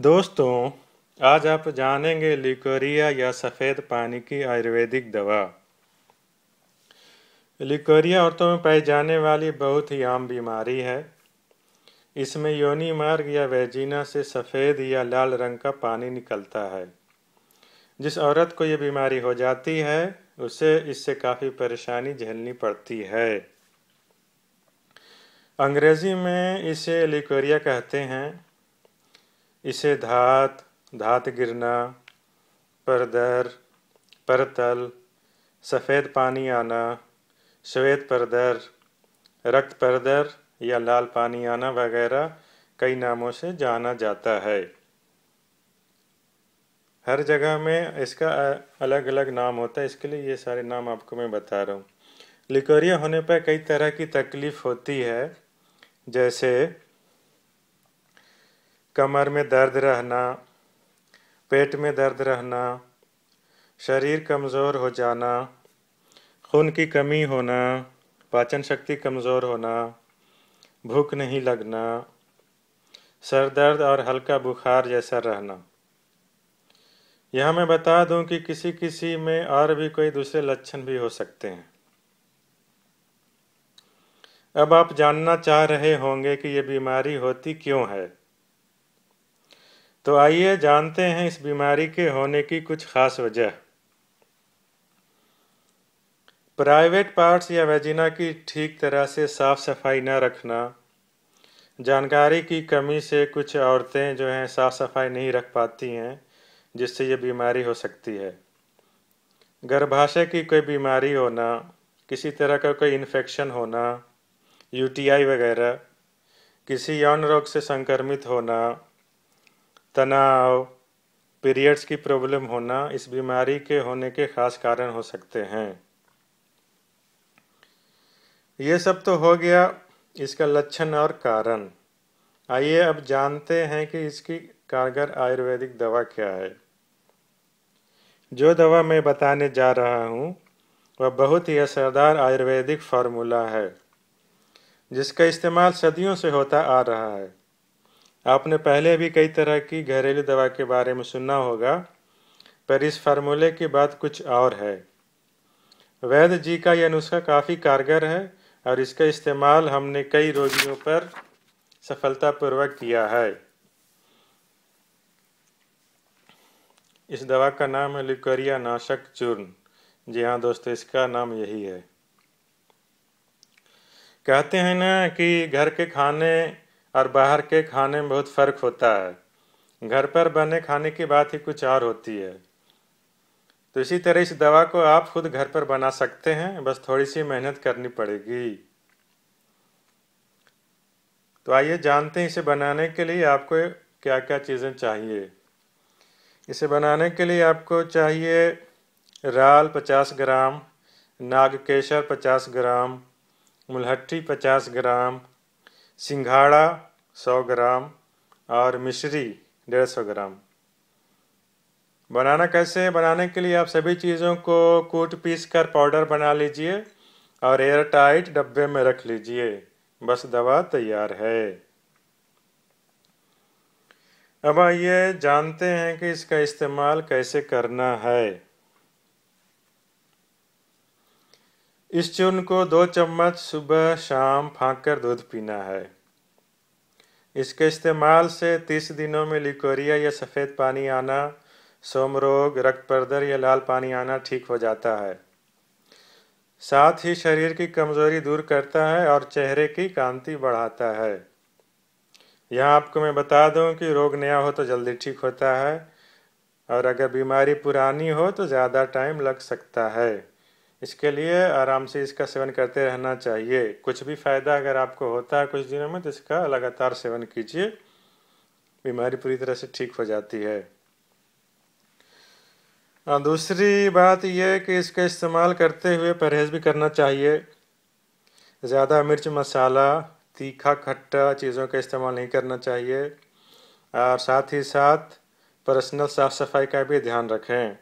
दोस्तों आज आप जानेंगे लिकोरिया या सफ़ेद पानी की आयुर्वेदिक दवा लिकोरिया औरतों में पाई जाने वाली बहुत ही आम बीमारी है इसमें योनि मार्ग या वेजिना से सफ़ेद या लाल रंग का पानी निकलता है जिस औरत को ये बीमारी हो जाती है उसे इससे काफ़ी परेशानी झेलनी पड़ती है अंग्रेज़ी में इसे लिकोरिया कहते हैं इसे धात धात गिरना परदर परतल सफ़ेद पानी आना श्वेत परदर रक्त परदर या लाल पानी आना वगैरह कई नामों से जाना जाता है हर जगह में इसका अलग अलग नाम होता है इसके लिए ये सारे नाम आपको मैं बता रहा हूँ लिकोरिया होने पर कई तरह की तकलीफ़ होती है जैसे कमर में दर्द रहना पेट में दर्द रहना शरीर कमज़ोर हो जाना खून की कमी होना पाचन शक्ति कमज़ोर होना भूख नहीं लगना सर दर्द और हल्का बुखार जैसा रहना यह मैं बता दूं कि किसी किसी में और भी कोई दूसरे लक्षण भी हो सकते हैं अब आप जानना चाह रहे होंगे कि ये बीमारी होती क्यों है तो आइए जानते हैं इस बीमारी के होने की कुछ खास वजह प्राइवेट पार्ट्स या वेजिना की ठीक तरह से साफ सफाई न रखना जानकारी की कमी से कुछ औरतें जो हैं साफ सफाई नहीं रख पाती हैं जिससे ये बीमारी हो सकती है गर्भाशय की कोई बीमारी होना किसी तरह का कोई इन्फेक्शन होना यूटीआई वगैरह किसी यौन रोग से संक्रमित होना तनाव पीरियड्स की प्रॉब्लम होना इस बीमारी के होने के खास कारण हो सकते हैं ये सब तो हो गया इसका लक्षण और कारण आइए अब जानते हैं कि इसकी कारगर आयुर्वेदिक दवा क्या है जो दवा मैं बताने जा रहा हूँ वह बहुत ही असरदार आयुर्वेदिक फार्मूला है जिसका इस्तेमाल सदियों से होता आ रहा है आपने पहले भी कई तरह की घरेलू दवा के बारे में सुना होगा पर इस फार्मूले की बात कुछ और है वैद्य जी का यह नुस्खा काफ़ी कारगर है और इसका इस्तेमाल हमने कई रोगियों पर सफलतापूर्वक किया है इस दवा का नाम है लिकोरिया नाशक चूर्ण जी हाँ दोस्तों इसका नाम यही है कहते हैं ना कि घर के खाने और बाहर के खाने में बहुत फ़र्क होता है घर पर बने खाने की बात ही कुछ और होती है तो इसी तरह इस दवा को आप खुद घर पर बना सकते हैं बस थोड़ी सी मेहनत करनी पड़ेगी तो आइए जानते हैं इसे बनाने के लिए आपको क्या क्या चीज़ें चाहिए इसे बनाने के लिए आपको चाहिए राल 50 ग्राम नागकेशर 50 ग्राम मुलहट्टी 50 ग्राम सिंघाड़ा सौ ग्राम और मिश्री सौ ग्राम बनाना कैसे है बनाने के लिए आप सभी चीज़ों को कूट पीस कर पाउडर बना लीजिए और एयर टाइट डब्बे में रख लीजिए बस दवा तैयार है अब आइए जानते हैं कि इसका इस्तेमाल कैसे करना है इस चूर्ण को दो चम्मच सुबह शाम फाँक कर दूध पीना है इसके इस्तेमाल से तीस दिनों में लिकोरिया या सफ़ेद पानी आना सोम रोग रक्त पर्दर या लाल पानी आना ठीक हो जाता है साथ ही शरीर की कमजोरी दूर करता है और चेहरे की कांति बढ़ाता है यहाँ आपको मैं बता दूँ कि रोग नया हो तो जल्दी ठीक होता है और अगर बीमारी पुरानी हो तो ज़्यादा टाइम लग सकता है इसके लिए आराम से इसका सेवन करते रहना चाहिए कुछ भी फायदा अगर आपको होता है कुछ दिनों में तो इसका लगातार सेवन कीजिए बीमारी पूरी तरह से ठीक हो जाती है दूसरी बात यह कि इसका इस्तेमाल करते हुए परहेज भी करना चाहिए ज़्यादा मिर्च मसाला तीखा खट्टा चीज़ों का इस्तेमाल नहीं करना चाहिए और साथ ही साथ पर्सनल साफ़ सफाई का भी ध्यान रखें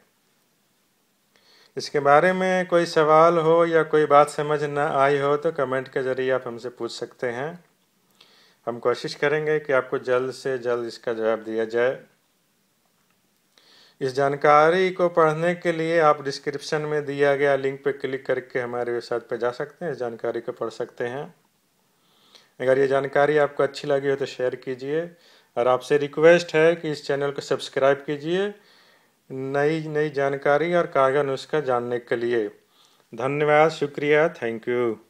इसके बारे में कोई सवाल हो या कोई बात समझ ना आई हो तो कमेंट के ज़रिए आप हमसे पूछ सकते हैं हम कोशिश करेंगे कि आपको जल्द से जल्द इसका जवाब दिया जाए इस जानकारी को पढ़ने के लिए आप डिस्क्रिप्शन में दिया गया लिंक पर क्लिक करके हमारे वेबसाइट पर जा सकते हैं इस जानकारी को पढ़ सकते हैं अगर ये जानकारी आपको अच्छी लगी हो तो शेयर कीजिए और आपसे रिक्वेस्ट है कि इस चैनल को सब्सक्राइब कीजिए नई नई जानकारी और कारगर नुस्खा जानने के लिए धन्यवाद शुक्रिया थैंक यू